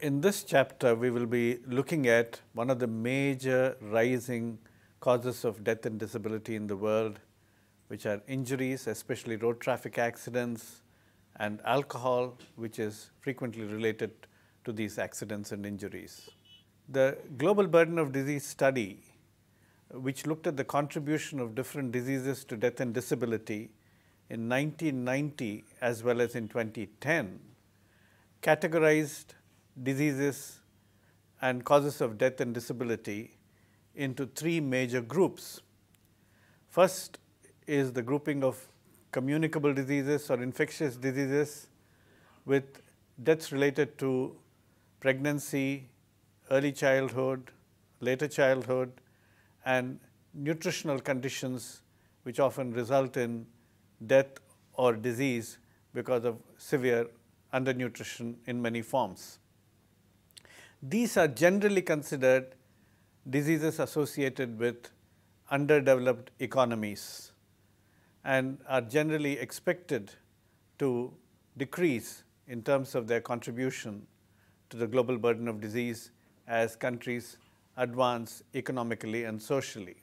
in this chapter, we will be looking at one of the major rising causes of death and disability in the world, which are injuries, especially road traffic accidents, and alcohol, which is frequently related to these accidents and injuries. The Global Burden of Disease study, which looked at the contribution of different diseases to death and disability in 1990 as well as in 2010, categorized diseases and causes of death and disability into three major groups. First is the grouping of communicable diseases or infectious diseases with deaths related to pregnancy, early childhood, later childhood, and nutritional conditions which often result in death or disease because of severe undernutrition in many forms. These are generally considered diseases associated with underdeveloped economies and are generally expected to decrease in terms of their contribution to the global burden of disease as countries advance economically and socially.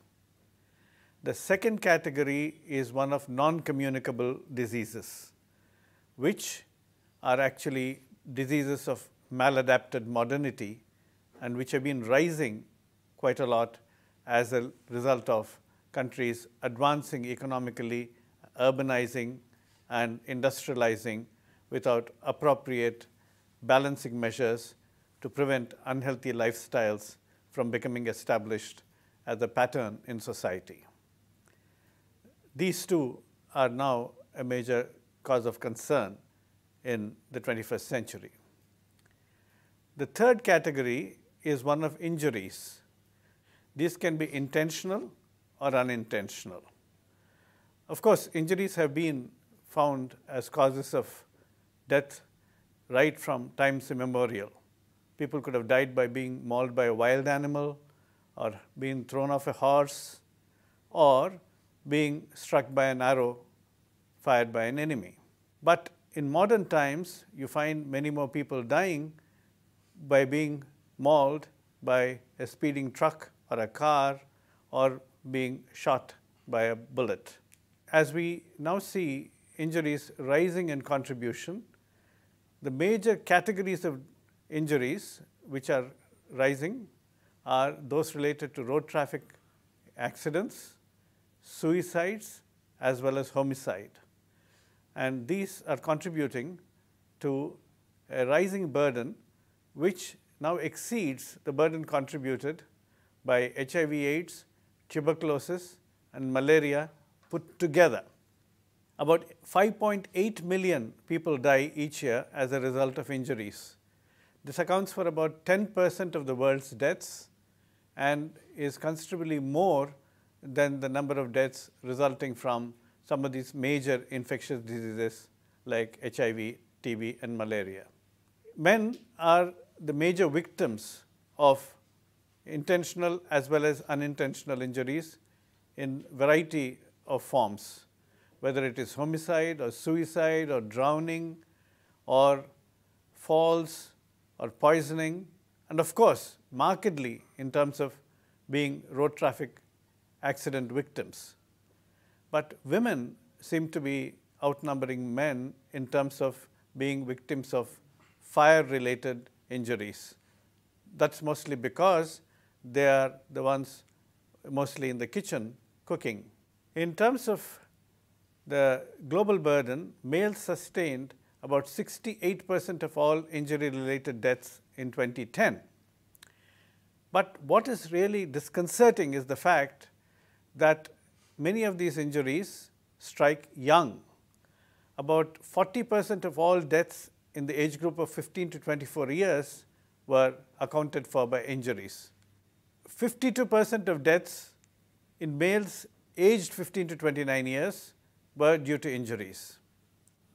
The second category is one of non-communicable diseases, which are actually diseases of maladapted modernity and which have been rising quite a lot as a result of countries advancing economically, urbanizing and industrializing without appropriate balancing measures to prevent unhealthy lifestyles from becoming established as a pattern in society. These two are now a major cause of concern in the 21st century. The third category is one of injuries. These can be intentional or unintentional. Of course, injuries have been found as causes of death right from times immemorial. People could have died by being mauled by a wild animal or being thrown off a horse or being struck by an arrow fired by an enemy. But in modern times, you find many more people dying by being mauled by a speeding truck or a car or being shot by a bullet. As we now see injuries rising in contribution, the major categories of injuries which are rising are those related to road traffic accidents, suicides, as well as homicide. And these are contributing to a rising burden which now exceeds the burden contributed by HIV AIDS, tuberculosis and malaria put together. About 5.8 million people die each year as a result of injuries. This accounts for about 10% of the world's deaths and is considerably more than the number of deaths resulting from some of these major infectious diseases like HIV, TB and malaria. Men are the major victims of intentional as well as unintentional injuries in variety of forms, whether it is homicide or suicide or drowning or falls or poisoning and of course, markedly in terms of being road traffic accident victims. But women seem to be outnumbering men in terms of being victims of fire related injuries. That's mostly because they are the ones mostly in the kitchen cooking. In terms of the global burden, males sustained about 68 percent of all injury related deaths in 2010. But what is really disconcerting is the fact that many of these injuries strike young. About 40 percent of all deaths in the age group of 15 to 24 years were accounted for by injuries. 52% of deaths in males aged 15 to 29 years were due to injuries.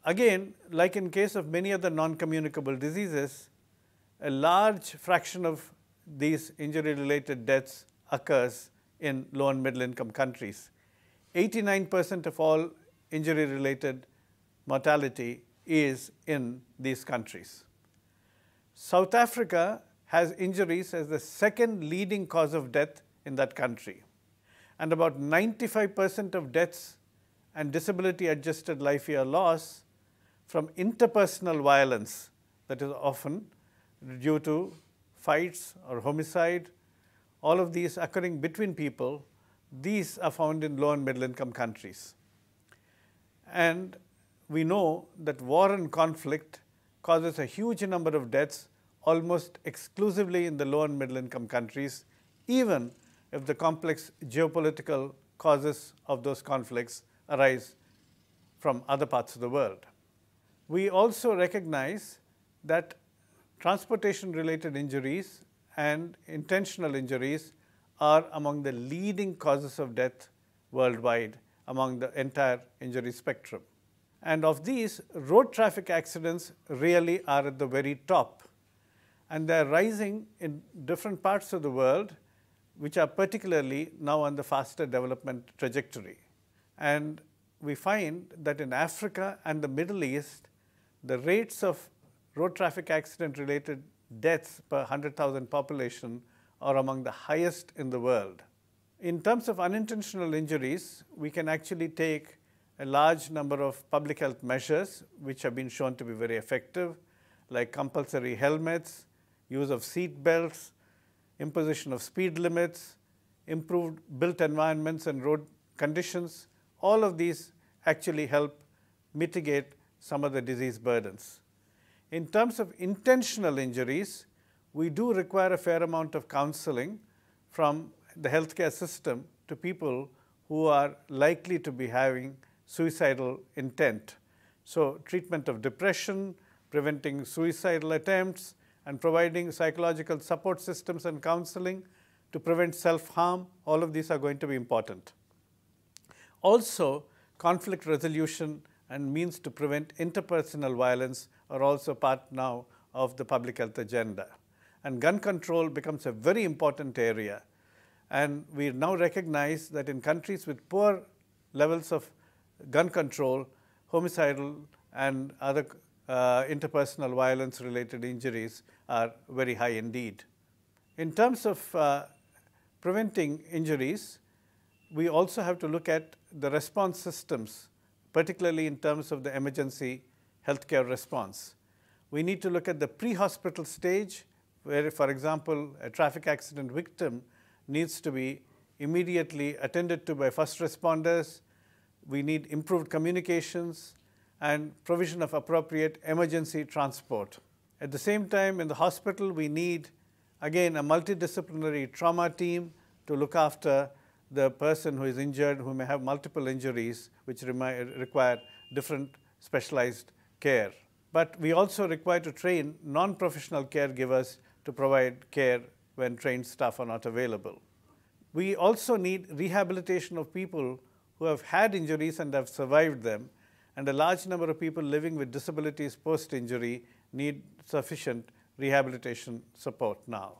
Again, like in case of many other non-communicable diseases, a large fraction of these injury-related deaths occurs in low and middle income countries. 89% of all injury-related mortality is in these countries. South Africa has injuries as the second leading cause of death in that country. And about 95% of deaths and disability adjusted life year loss from interpersonal violence that is often due to fights or homicide, all of these occurring between people, these are found in low and middle income countries. And we know that war and conflict causes a huge number of deaths almost exclusively in the low and middle income countries, even if the complex geopolitical causes of those conflicts arise from other parts of the world. We also recognize that transportation related injuries and intentional injuries are among the leading causes of death worldwide among the entire injury spectrum. And of these, road traffic accidents really are at the very top. And they're rising in different parts of the world, which are particularly now on the faster development trajectory. And we find that in Africa and the Middle East, the rates of road traffic accident related deaths per 100,000 population are among the highest in the world. In terms of unintentional injuries, we can actually take a large number of public health measures which have been shown to be very effective, like compulsory helmets, use of seat belts, imposition of speed limits, improved built environments and road conditions, all of these actually help mitigate some of the disease burdens. In terms of intentional injuries, we do require a fair amount of counseling from the healthcare system to people who are likely to be having suicidal intent. So, treatment of depression, preventing suicidal attempts and providing psychological support systems and counseling to prevent self-harm, all of these are going to be important. Also, conflict resolution and means to prevent interpersonal violence are also part now of the public health agenda. And gun control becomes a very important area. And we now recognize that in countries with poor levels of gun control, homicidal and other uh, interpersonal violence related injuries are very high indeed. In terms of uh, preventing injuries, we also have to look at the response systems, particularly in terms of the emergency healthcare response. We need to look at the pre-hospital stage, where, for example, a traffic accident victim needs to be immediately attended to by first responders, we need improved communications and provision of appropriate emergency transport. At the same time, in the hospital, we need, again, a multidisciplinary trauma team to look after the person who is injured, who may have multiple injuries, which require different specialized care. But we also require to train non-professional caregivers to provide care when trained staff are not available. We also need rehabilitation of people who have had injuries and have survived them, and a large number of people living with disabilities post-injury need sufficient rehabilitation support now.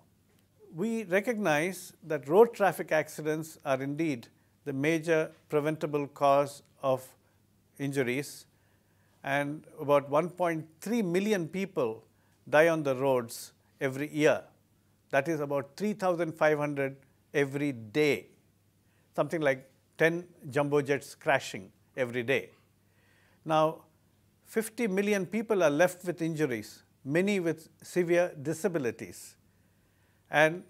We recognize that road traffic accidents are indeed the major preventable cause of injuries and about 1.3 million people die on the roads every year. That is about 3,500 every day, something like 10 jumbo jets crashing every day. Now, 50 million people are left with injuries, many with severe disabilities. And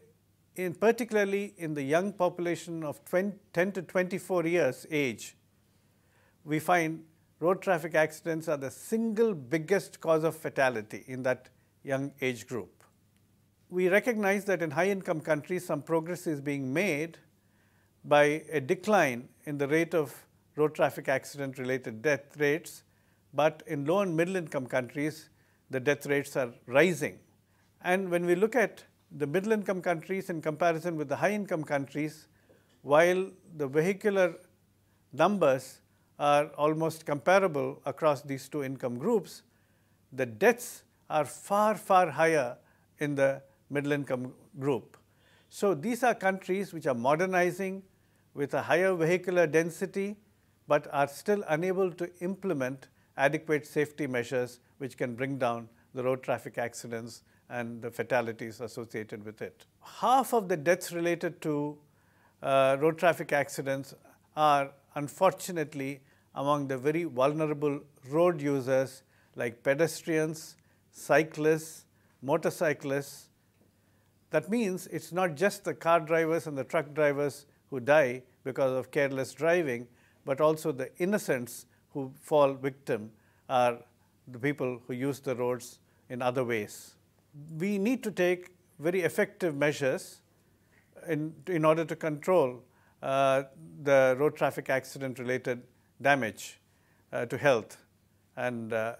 in particularly in the young population of 20, 10 to 24 years age, we find road traffic accidents are the single biggest cause of fatality in that young age group. We recognize that in high income countries, some progress is being made by a decline in the rate of road traffic accident related death rates, but in low and middle income countries, the death rates are rising. And when we look at the middle income countries in comparison with the high income countries, while the vehicular numbers are almost comparable across these two income groups, the deaths are far, far higher in the middle income group. So these are countries which are modernizing, with a higher vehicular density, but are still unable to implement adequate safety measures which can bring down the road traffic accidents and the fatalities associated with it. Half of the deaths related to uh, road traffic accidents are unfortunately among the very vulnerable road users like pedestrians, cyclists, motorcyclists. That means it's not just the car drivers and the truck drivers who die because of careless driving, but also the innocents who fall victim are the people who use the roads in other ways. We need to take very effective measures in, in order to control uh, the road traffic accident related damage uh, to health and uh,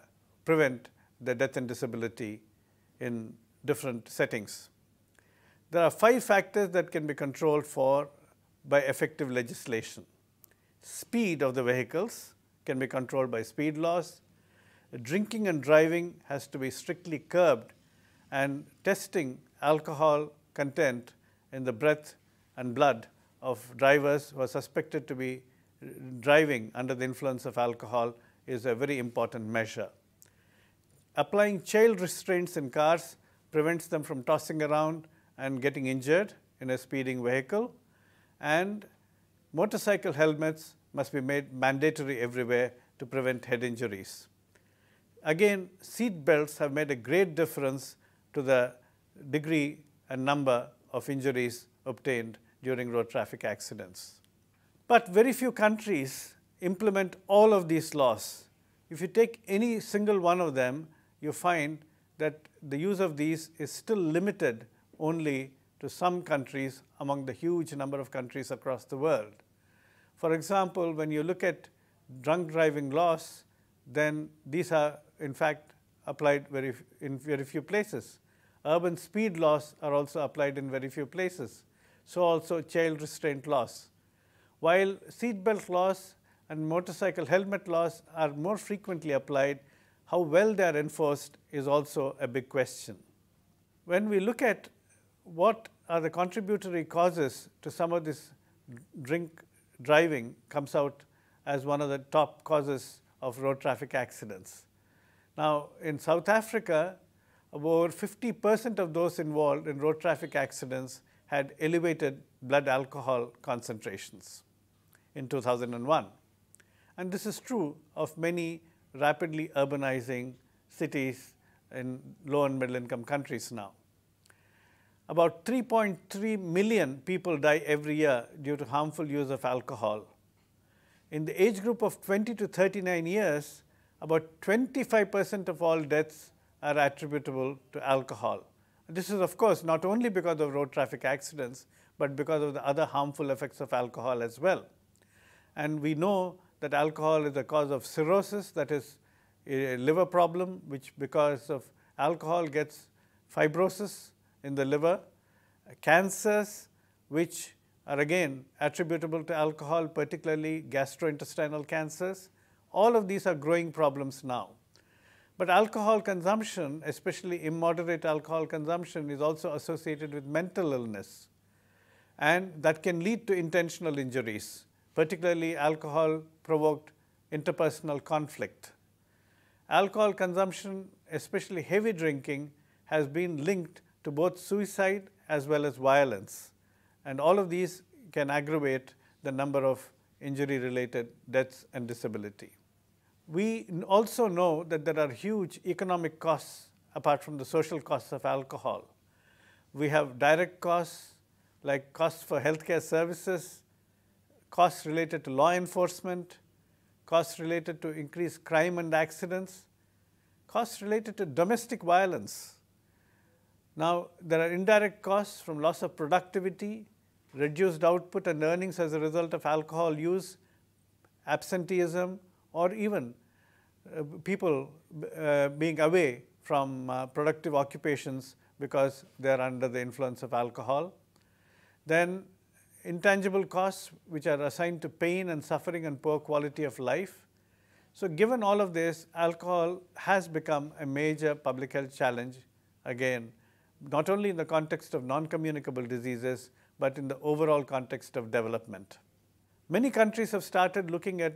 prevent the death and disability in different settings. There are five factors that can be controlled for by effective legislation. Speed of the vehicles can be controlled by speed laws. Drinking and driving has to be strictly curbed and testing alcohol content in the breath and blood of drivers who are suspected to be driving under the influence of alcohol is a very important measure. Applying child restraints in cars prevents them from tossing around and getting injured in a speeding vehicle and motorcycle helmets must be made mandatory everywhere to prevent head injuries. Again, seat belts have made a great difference to the degree and number of injuries obtained during road traffic accidents. But very few countries implement all of these laws. If you take any single one of them, you find that the use of these is still limited only to some countries among the huge number of countries across the world. For example, when you look at drunk driving laws, then these are in fact applied very in very few places. Urban speed laws are also applied in very few places. So also child restraint laws. While seatbelt laws and motorcycle helmet laws are more frequently applied, how well they are enforced is also a big question. When we look at what are the contributory causes to some of this drink driving comes out as one of the top causes of road traffic accidents. Now, in South Africa, over 50 percent of those involved in road traffic accidents had elevated blood alcohol concentrations in 2001. And this is true of many rapidly urbanizing cities in low and middle income countries now about 3.3 million people die every year due to harmful use of alcohol. In the age group of 20 to 39 years, about 25 percent of all deaths are attributable to alcohol. This is of course not only because of road traffic accidents, but because of the other harmful effects of alcohol as well. And we know that alcohol is a cause of cirrhosis, that is a liver problem, which because of alcohol gets fibrosis, in the liver, cancers which are again attributable to alcohol, particularly gastrointestinal cancers. All of these are growing problems now. But alcohol consumption, especially immoderate alcohol consumption, is also associated with mental illness and that can lead to intentional injuries, particularly alcohol provoked interpersonal conflict. Alcohol consumption, especially heavy drinking, has been linked to both suicide as well as violence. And all of these can aggravate the number of injury-related deaths and disability. We also know that there are huge economic costs apart from the social costs of alcohol. We have direct costs like costs for healthcare services, costs related to law enforcement, costs related to increased crime and accidents, costs related to domestic violence, now, there are indirect costs from loss of productivity, reduced output and earnings as a result of alcohol use, absenteeism, or even uh, people uh, being away from uh, productive occupations because they are under the influence of alcohol. Then intangible costs which are assigned to pain and suffering and poor quality of life. So given all of this, alcohol has become a major public health challenge again not only in the context of non-communicable diseases, but in the overall context of development. Many countries have started looking at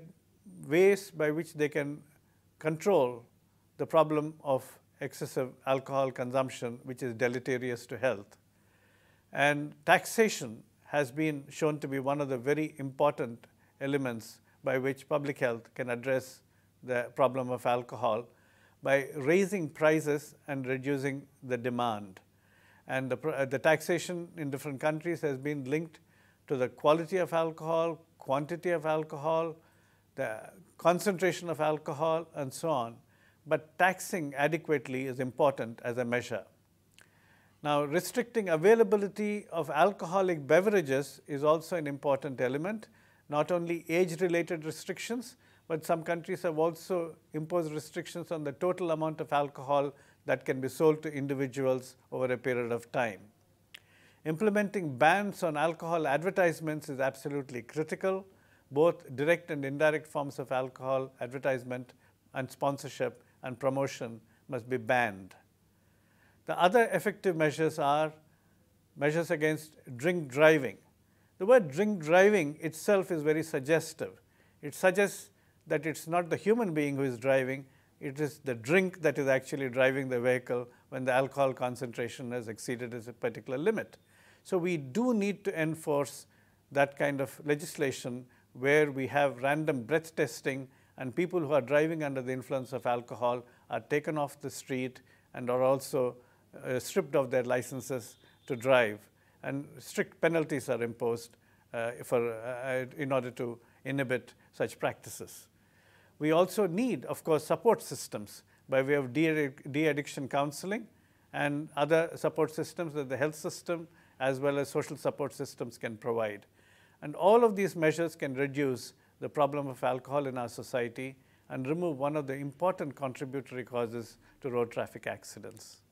ways by which they can control the problem of excessive alcohol consumption, which is deleterious to health. And taxation has been shown to be one of the very important elements by which public health can address the problem of alcohol by raising prices and reducing the demand and the, uh, the taxation in different countries has been linked to the quality of alcohol, quantity of alcohol, the concentration of alcohol and so on. But taxing adequately is important as a measure. Now, restricting availability of alcoholic beverages is also an important element, not only age-related restrictions, but some countries have also imposed restrictions on the total amount of alcohol that can be sold to individuals over a period of time. Implementing bans on alcohol advertisements is absolutely critical. Both direct and indirect forms of alcohol advertisement and sponsorship and promotion must be banned. The other effective measures are measures against drink driving. The word drink driving itself is very suggestive. It suggests that it's not the human being who is driving, it is the drink that is actually driving the vehicle when the alcohol concentration has exceeded a particular limit. So we do need to enforce that kind of legislation where we have random breath testing and people who are driving under the influence of alcohol are taken off the street and are also uh, stripped of their licenses to drive and strict penalties are imposed uh, for, uh, in order to inhibit such practices. We also need, of course, support systems by way of de-addiction counseling and other support systems that the health system as well as social support systems can provide. And all of these measures can reduce the problem of alcohol in our society and remove one of the important contributory causes to road traffic accidents.